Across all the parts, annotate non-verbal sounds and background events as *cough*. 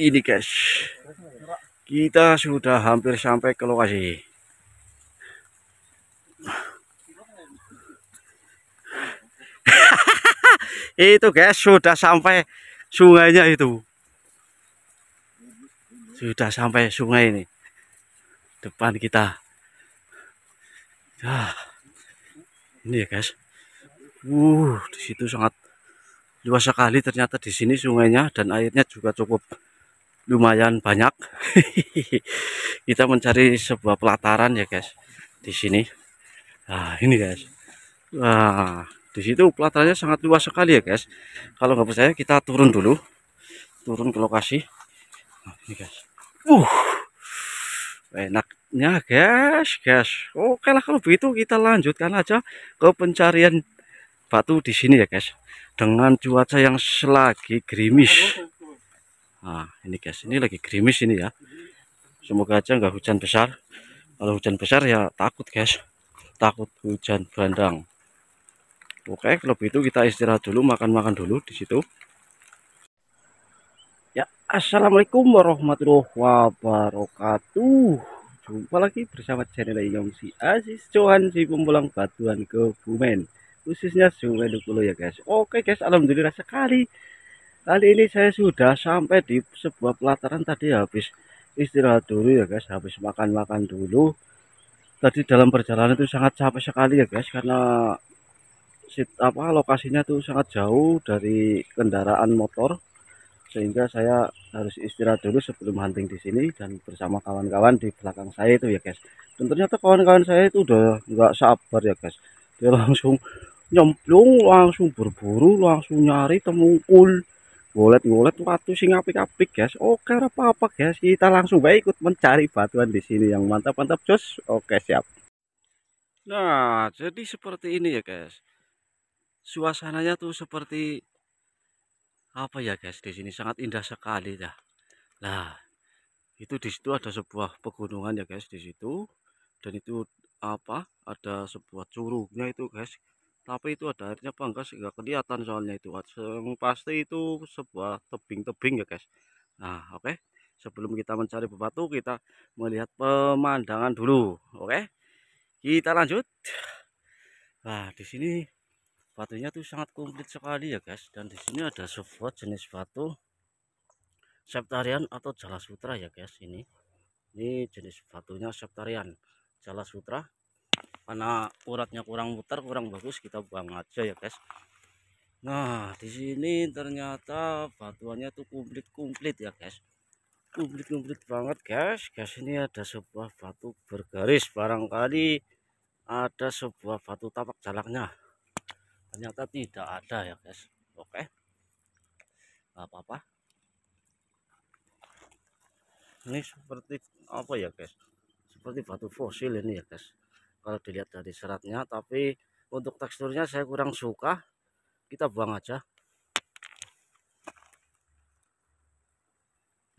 ini guys kita sudah hampir sampai ke lokasi *laughs* itu guys sudah sampai sungainya itu sudah sampai sungai ini depan kita ya ini ya guys uh di situ sangat luas sekali ternyata di sini sungainya dan airnya juga cukup lumayan banyak *laughs* kita mencari sebuah pelataran ya guys di sini nah ini guys Wah, di situ pelatarannya sangat luas sekali ya guys kalau nggak percaya kita turun dulu turun ke lokasi nah, ini guys uh enaknya guys guys oke lah kalau begitu kita lanjutkan aja ke pencarian batu di sini ya guys dengan cuaca yang selagi gerimis Nah, ini guys, ini lagi gerimis ini ya. Semoga aja nggak hujan besar. Kalau hujan besar ya takut guys. Takut hujan bandang. Oke, kalau begitu kita istirahat dulu, makan-makan dulu di situ. Ya, Assalamualaikum warahmatullahi wabarakatuh. Jumpa lagi bersama channel Yong Si Aziz Johan si pembulang batuan ke Bumen. Khususnya Sungai Dukulo ya guys. Oke guys, alhamdulillah sekali kali ini saya sudah sampai di sebuah pelataran tadi habis istirahat dulu ya guys habis makan-makan dulu tadi dalam perjalanan itu sangat capek sekali ya guys karena sit apa lokasinya tuh sangat jauh dari kendaraan motor sehingga saya harus istirahat dulu sebelum hunting di sini dan bersama kawan-kawan di belakang saya itu ya guys dan ternyata kawan-kawan saya itu udah nggak sabar ya guys dia langsung nyemplung langsung berburu langsung nyari temungkul golet-golet waktu sing apik-apik guys oke apa-apa guys kita langsung baik ikut mencari batuan di sini yang mantap-mantap jos oke siap nah jadi seperti ini ya guys suasananya tuh seperti apa ya guys di sini sangat indah sekali dah ya. nah itu di situ ada sebuah pegunungan ya guys di situ dan itu apa ada sebuah curugnya itu guys tapi itu ada airnya apa enggak sih kelihatan soalnya itu yang pasti itu sebuah tebing-tebing ya guys nah oke okay. sebelum kita mencari bebatu kita melihat pemandangan dulu oke okay. kita lanjut nah di sini batunya tuh sangat komplit sekali ya guys dan di sini ada sebuah jenis batu septarian atau jala sutra ya guys ini ini jenis batunya septarian jala sutra karena uratnya kurang muter kurang bagus kita buang aja ya guys nah di sini ternyata batuannya tuh komplit komplit ya guys komplit komplit banget guys guys ini ada sebuah batu bergaris barangkali ada sebuah batu tapak jalaknya ternyata tidak ada ya guys oke okay. apa-apa ini seperti apa ya guys seperti batu fosil ini ya guys kalau dilihat dari seratnya tapi untuk teksturnya saya kurang suka kita buang aja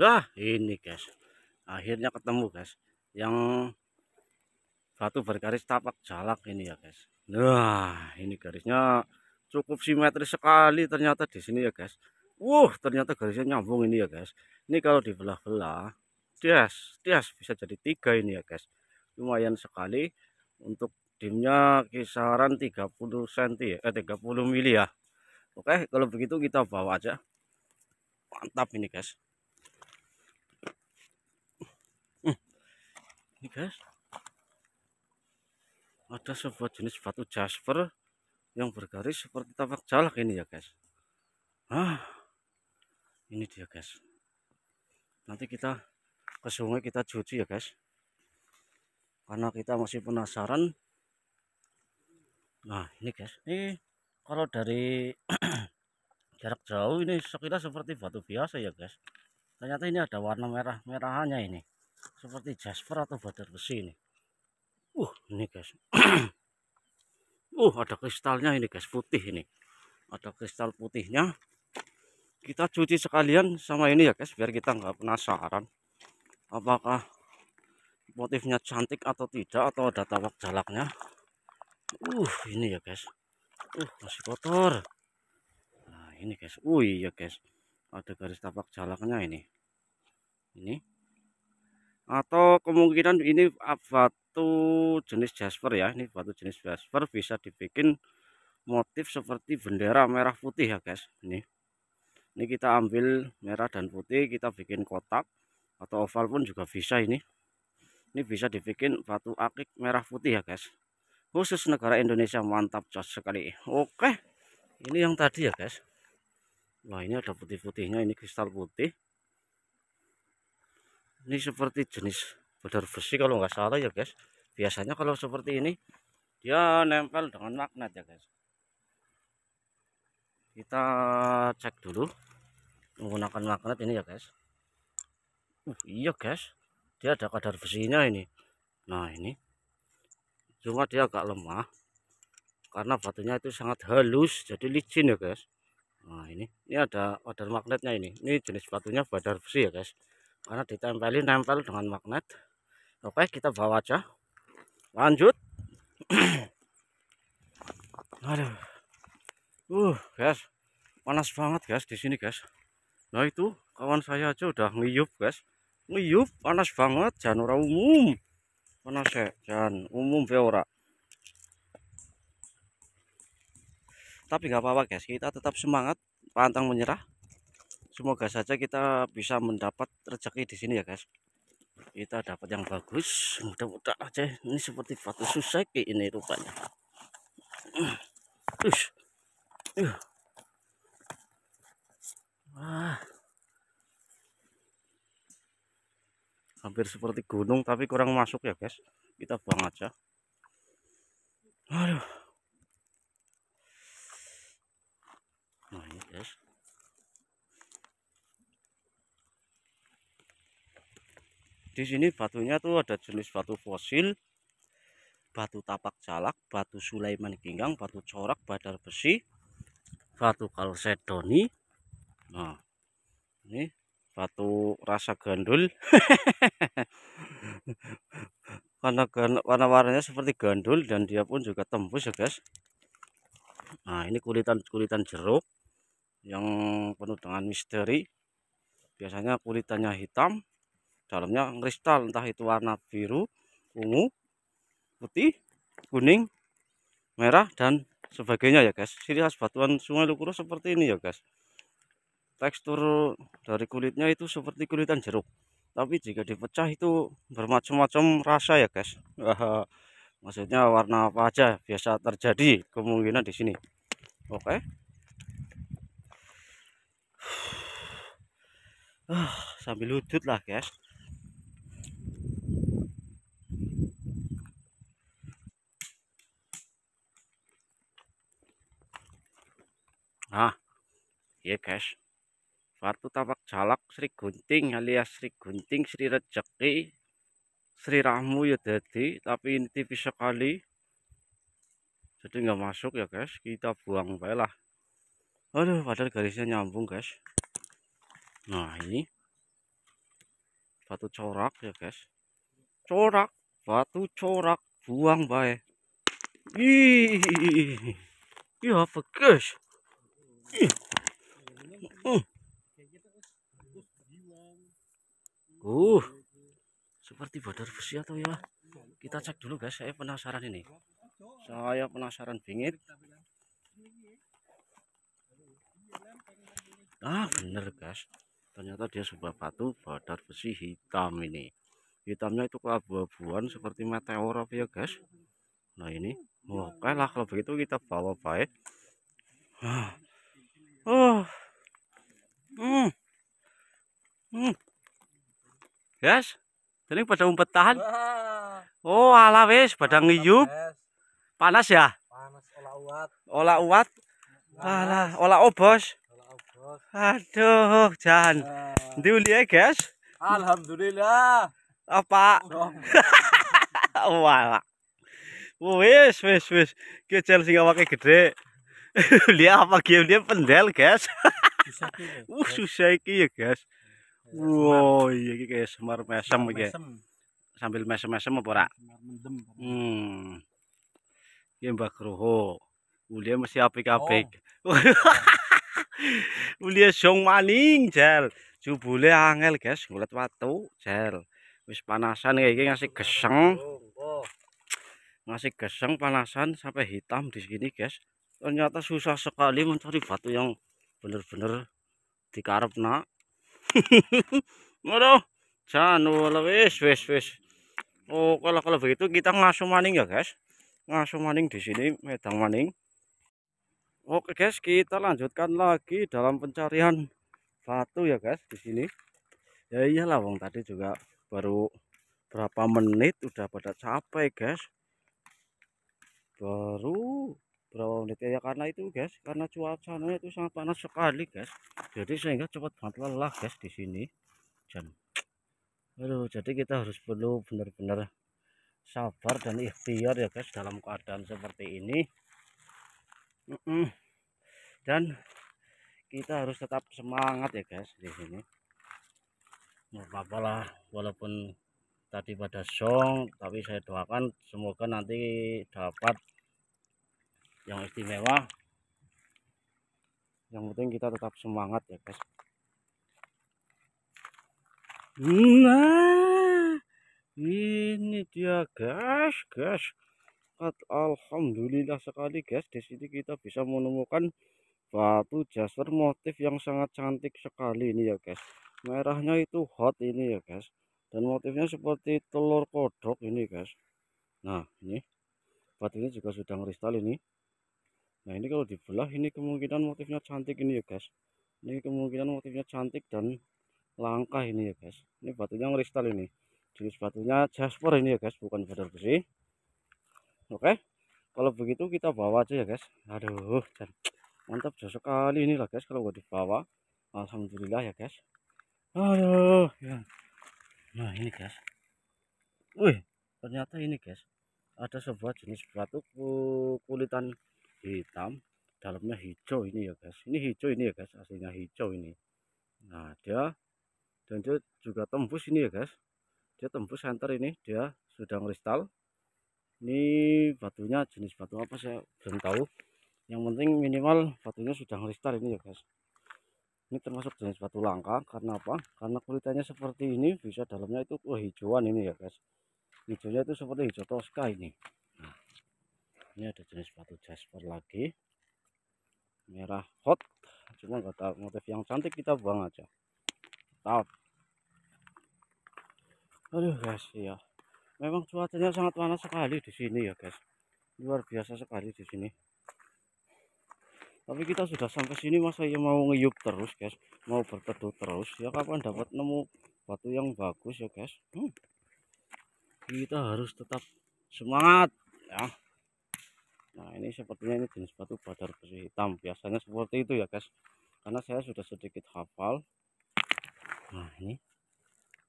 Nah ini guys akhirnya ketemu guys yang batu bergaris tapak jalak ini ya guys nah ini garisnya cukup simetris sekali ternyata di sini ya guys Wuh ternyata garisnya nyambung ini ya guys ini kalau dibelah-belah dias dias bisa jadi tiga ini ya guys lumayan sekali untuk dimnya kisaran 30 cm ya, eh 30 mili ya Oke kalau begitu kita bawa aja mantap ini guys hmm. ini guys ada sebuah jenis batu jasper yang bergaris seperti tapak jalak ini ya guys ah ini dia guys nanti kita ke sungai kita cuci ya guys karena kita masih penasaran nah ini guys ini kalau dari *clears throat* jarak jauh ini sekilas seperti batu biasa ya guys ternyata ini ada warna merah-merahannya ini seperti jasper atau batu besi ini uh ini guys *clears throat* uh ada kristalnya ini guys putih ini ada kristal putihnya kita cuci sekalian sama ini ya guys biar kita nggak penasaran apakah motifnya cantik atau tidak atau ada tawak jalaknya uh ini ya guys uh masih kotor nah ini guys uh iya guys ada garis tapak jalaknya ini ini atau kemungkinan ini batu jenis jasper ya ini batu jenis jasper bisa dibikin motif seperti bendera merah putih ya guys ini ini kita ambil merah dan putih kita bikin kotak atau oval pun juga bisa ini ini bisa dibikin batu akik merah putih ya guys khusus negara Indonesia mantap jos sekali oke ini yang tadi ya guys wah ini ada putih-putihnya ini kristal putih ini seperti jenis bedar besi kalau nggak salah ya guys biasanya kalau seperti ini dia nempel dengan magnet ya guys kita cek dulu menggunakan magnet ini ya guys uh, iya guys dia ada kadar besinya ini nah ini cuma dia agak lemah karena batunya itu sangat halus jadi licin ya guys nah ini ini ada order magnetnya ini ini jenis batunya badar besi ya guys karena ditempelin nempel dengan magnet oke kita bawa aja lanjut *clears throat* aduh uh guys panas banget guys di sini guys nah itu kawan saya aja udah ngiyup guys Nguyup panas banget jan ora umum. Panas ya jan umum ya ora. Tapi nggak apa-apa guys, kita tetap semangat, pantang menyerah. Semoga saja kita bisa mendapat rezeki di sini ya guys. Kita dapat yang bagus, mudah-mudahan aja. Ini seperti batu suseki ini rupanya. *clears throat* Ush. Uh. Wah. hampir seperti gunung tapi kurang masuk ya guys kita buang aja aduh nah ini guys di sini batunya tuh ada jenis batu fosil batu tapak jalak batu Sulaiman Kinggang batu corak badar besi batu kalsedoni nah ini batu rasa gandul karena *laughs* warna warnanya seperti gandul dan dia pun juga tembus ya guys nah ini kulitan kulitan jeruk yang penuh dengan misteri biasanya kulitannya hitam dalamnya kristal entah itu warna biru ungu putih kuning merah dan sebagainya ya guys ciri khas batuan sungai Lukuro seperti ini ya guys tekstur dari kulitnya itu seperti kulitan jeruk tapi jika dipecah itu bermacam-macam rasa ya guys *laughs* maksudnya warna apa aja biasa terjadi kemungkinan di sini oke okay. *sighs* sambil udut lah guys nah ya yeah, guys batu tapak jalak Sri Gunting alias Sri Gunting Sri Rejeki Sri Rahmu ya jadi tapi ini tipis sekali jadi nggak masuk ya guys kita buang baik aduh padahal garisnya nyambung guys nah ini batu corak ya guys corak batu corak buang baik ih ya guys ih uh. Uh, seperti badar besi atau ya? Kita cek dulu guys, saya penasaran ini. Saya penasaran bingit. Ah, bener guys. Ternyata dia sebuah batu badar besi hitam ini. Hitamnya itu keabu-abuan seperti meteor apa ya guys. Nah ini, oke lah kalau begitu kita bawa baik. Ah. Oh. Hmm. Hmm. Yes. Ini pada umpetan. Oh, ala wis pada ngiyup. Panas ya? Panas ola uat. Ola uat. Alah, ola obos. Ola obos. Aduh, jan. Ndi uli e, guys? Alhamdulillah. Apa? *laughs* Wala. Wis, wis, wis. Kecil sing awake gede. Lihat *laughs* apa game dia pendel, guys. Susah iki. *laughs* Uh, susah iki guys. Woi, ini kayak semar mesem iki. Sambil mesem-mesem apa ora? Mendem. Hmm. Ki Mbak Roho. Ulia mesti apik-apik. Oh. *laughs* Ulia song maning, Jel. Jubule angel, guys, ngulet watu, Jel. Wis panasan iki ngasih geseng. Ngasih geseng panasan sampai hitam di sini, guys. Ternyata susah sekali mencari batu yang benar-benar dikarep, Waduh, *laughs* jangan wala wes wes wes. Oh kalau kalau begitu kita ngasuh maning ya guys. Ngasuh maning di sini medang maning. Oke guys kita lanjutkan lagi dalam pencarian batu ya guys di sini. Ya iyalah wong tadi juga baru berapa menit udah pada capek guys. Baru berapa menit ya karena itu guys karena cuacanya itu sangat panas sekali guys jadi sehingga cepat banget lelah guys di sini dan aduh jadi kita harus perlu benar-benar sabar dan ikhtiar ya guys dalam keadaan seperti ini dan kita harus tetap semangat ya guys di sini nggak apa-apa lah walaupun tadi pada song tapi saya doakan semoga nanti dapat yang istimewa yang penting kita tetap semangat ya guys nah ini dia guys guys Alhamdulillah sekali guys di sini kita bisa menemukan batu Jasper motif yang sangat cantik sekali ini ya guys merahnya itu hot ini ya guys dan motifnya seperti telur kodok ini guys nah ini batunya juga sudah kristal ini Nah ini kalau dibelah ini kemungkinan motifnya cantik ini ya guys. Ini kemungkinan motifnya cantik dan langka ini ya guys. Ini batunya kristal ini. Jenis batunya jasper ini ya guys, bukan badar besi. Oke. Kalau begitu kita bawa aja ya guys. Aduh, dan mantap jauh sekali ini lah guys kalau gua dibawa. Alhamdulillah ya guys. Aduh, ya. Nah ini guys. Wih, ternyata ini guys ada sebuah jenis batu kulitan hitam dalamnya hijau ini ya guys ini hijau ini ya guys aslinya hijau ini nah dia dan dia juga tembus ini ya guys dia tembus center ini dia sudah kristal ini batunya jenis batu apa saya belum tahu yang penting minimal batunya sudah kristal ini ya guys ini termasuk jenis batu langka karena apa karena kulitannya seperti ini bisa dalamnya itu kehijauan ini ya guys hijaunya itu seperti hijau toska ini ini ada jenis batu jasper lagi merah hot cuma nggak tahu motif yang cantik kita buang aja top aduh guys ya memang cuacanya sangat panas sekali di sini ya guys luar biasa sekali di sini tapi kita sudah sampai sini masa ya mau ngeyup terus guys mau berteduh terus ya kapan dapat nemu batu yang bagus ya guys hmm. kita harus tetap semangat ya Nah ini sepertinya ini jenis batu badar besi hitam biasanya seperti itu ya guys karena saya sudah sedikit hafal nah ini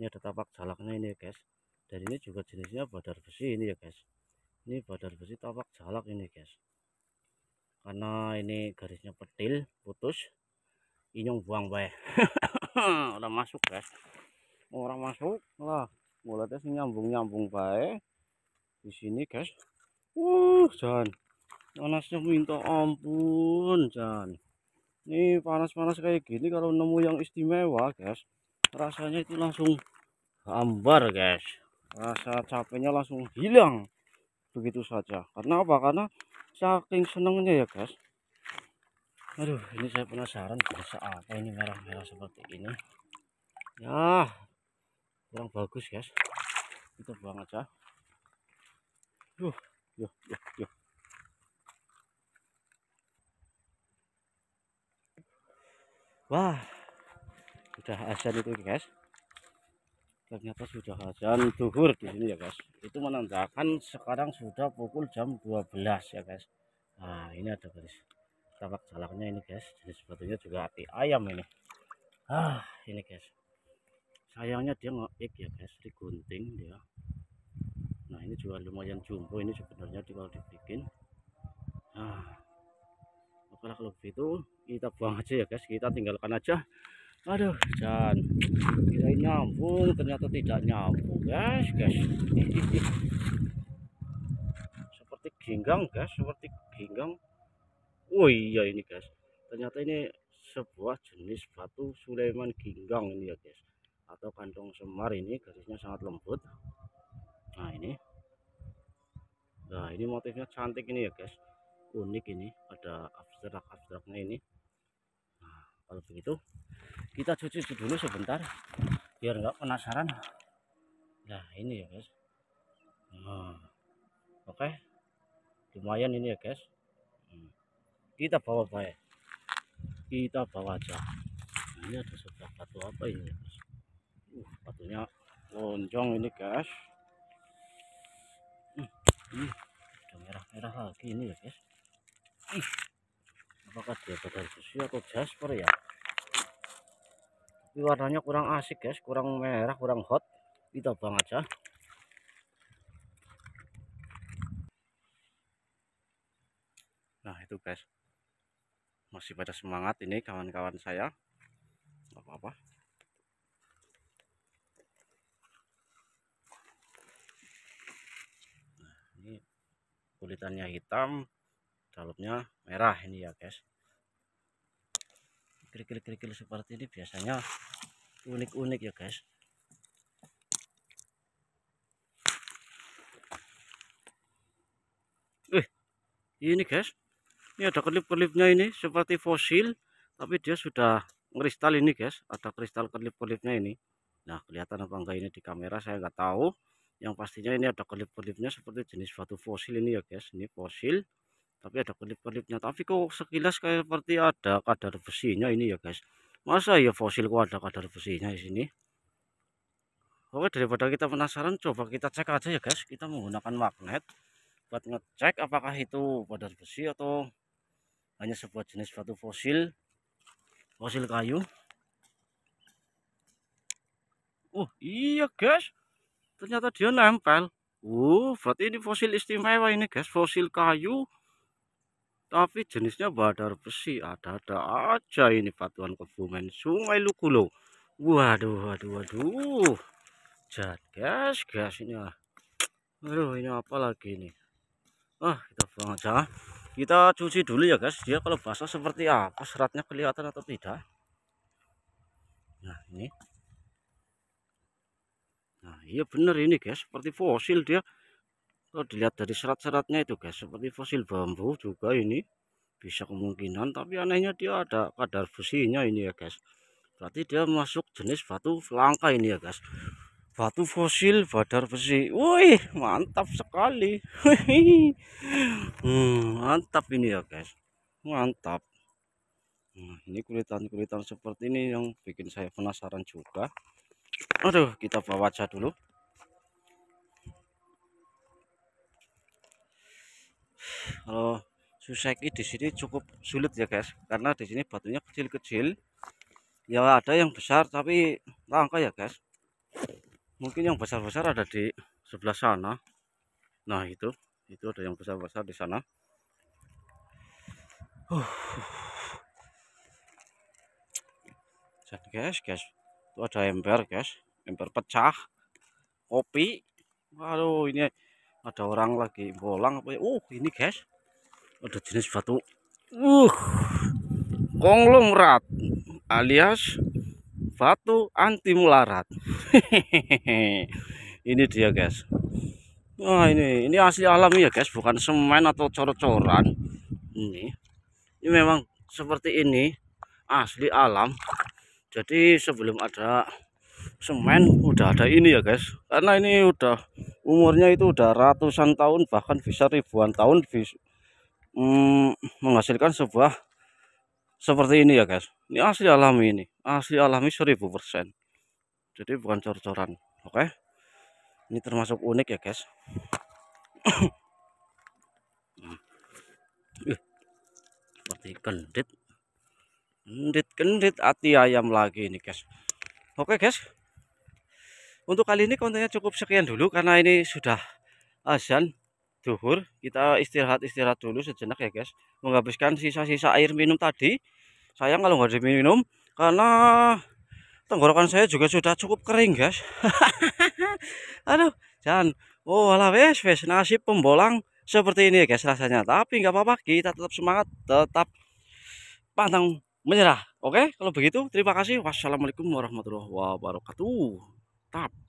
ini ada tapak jalaknya ini ya guys dan ini juga jenisnya badar besi ini ya guys ini badar besi tapak jalak ini guys karena ini garisnya petil putus inyong buang baik *laughs* udah masuk guys orang masuk lah mulai tes nyambung nyambung baik di sini guys wuh jangan panasnya minta ampun Jan ini panas-panas kayak gini kalau nemu yang istimewa guys rasanya itu langsung hambar guys rasa capeknya langsung hilang begitu saja karena apa karena saking senengnya ya guys aduh ini saya penasaran bisa apa ini merah-merah seperti ini ya kurang bagus guys kita buang aja ya. yuk yuk yuk yuk wah sudah azan itu guys ternyata sudah azan duhur di sini ya guys itu menandakan sekarang sudah pukul jam 12 ya guys nah ini ada guys tapak jalannya ini guys Jadi sebetulnya juga api ayam ini ah ini guys sayangnya dia ngeik ya guys digunting dia nah ini juga lumayan jumbo ini sebenarnya kalau dibikin ah karena kalau begitu kita buang aja ya guys, kita tinggalkan aja. Aduh, dan ini nyambung, ternyata tidak nyambung guys, guys. *laughs* seperti ginggang guys, seperti ginggang. Oh iya ini guys, ternyata ini sebuah jenis batu Sulaiman ginggang ini ya guys atau kantong semar ini garisnya sangat lembut nah ini nah ini motifnya cantik ini ya guys unik ini ada abstrak-abstraknya ini nah, kalau begitu kita cuci dulu sebentar biar nggak penasaran nah ini ya guys nah, oke okay. lumayan ini ya guys hmm. kita bawa baik kita bawa aja nah, ini ada sebuah batu apa ini ya, guys uh, batunya lonjong ini guys hmm. ini merah-merah lagi ini ya guys Ih, apakah dia badan susu atau jasper ya? Tapi warnanya kurang asik guys, kurang merah, kurang hot. Kita bang aja. Nah itu guys, masih pada semangat ini kawan-kawan saya. apa-apa. Nah, kulitannya hitam Kalupnya merah ini ya guys kerikil-kerikil seperti ini biasanya unik-unik ya guys Eh, ini guys ini ada kelip-kelipnya ini seperti fosil tapi dia sudah kristal ini guys ada kristal kelip-kelipnya ini nah kelihatan apa enggak ini di kamera saya nggak tahu yang pastinya ini ada kelip-kelipnya seperti jenis batu fosil ini ya guys ini fosil tapi ada kelip-kelipnya tapi kok sekilas kayak seperti ada kadar besinya ini ya guys masa ya fosil kok ada kadar besinya di sini oke daripada kita penasaran coba kita cek aja ya guys kita menggunakan magnet buat ngecek apakah itu kadar besi atau hanya sebuah jenis batu fosil fosil kayu oh iya guys ternyata dia nempel oh berarti ini fosil istimewa ini guys, fosil kayu tapi jenisnya badar besi ada-ada aja ini Patuan Kebumen Sungai Lukulo. Waduh, waduh, waduh. Jat gas, gas ini. Ah. Aduh, ini apa lagi ini? Ah, kita buang aja. Ah. Kita cuci dulu ya guys. Dia kalau basah seperti apa? Seratnya kelihatan atau tidak? Nah, ini. Nah, iya bener ini guys. Seperti fosil dia. Kalau dilihat dari serat-seratnya itu guys seperti fosil bambu juga ini bisa kemungkinan tapi anehnya dia ada kadar besinya ini ya guys berarti dia masuk jenis batu langka ini ya guys batu fosil badar besi Woi mantap sekali *laughs* hmm, mantap ini ya guys mantap nah, ini kulitan-kulitan seperti ini yang bikin saya penasaran juga aduh kita bawa aja dulu kalau suseki di sini cukup sulit ya guys karena di sini batunya kecil-kecil ya ada yang besar tapi langka ya guys mungkin yang besar-besar ada di sebelah sana nah itu itu ada yang besar-besar di sana uh. jadi guys guys itu ada ember guys ember pecah kopi waduh ini ada orang lagi bolang apa ya uh ini guys ada jenis batu uh konglomerat alias batu anti melarat *laughs* ini dia guys Nah, ini ini asli alami ya guys bukan semen atau cor-coran ini ini memang seperti ini asli alam jadi sebelum ada semen udah ada ini ya guys karena ini udah umurnya itu udah ratusan tahun bahkan bisa ribuan tahun Hmm, menghasilkan sebuah seperti ini ya guys ini asli alami ini asli alami 1000% jadi bukan cor-coran oke okay? ini termasuk unik ya guys *coughs* eh, seperti kendit kendit kendit hati ayam lagi ini guys oke okay, guys untuk kali ini kontennya cukup sekian dulu karena ini sudah azan zuhur kita istirahat istirahat dulu sejenak ya guys menghabiskan sisa-sisa air minum tadi sayang kalau nggak diminum karena tenggorokan saya juga sudah cukup kering guys *laughs* aduh jangan oh ala wes wes nasib pembolang seperti ini ya guys rasanya tapi nggak apa-apa kita tetap semangat tetap pantang menyerah oke kalau begitu terima kasih wassalamualaikum warahmatullahi wabarakatuh tap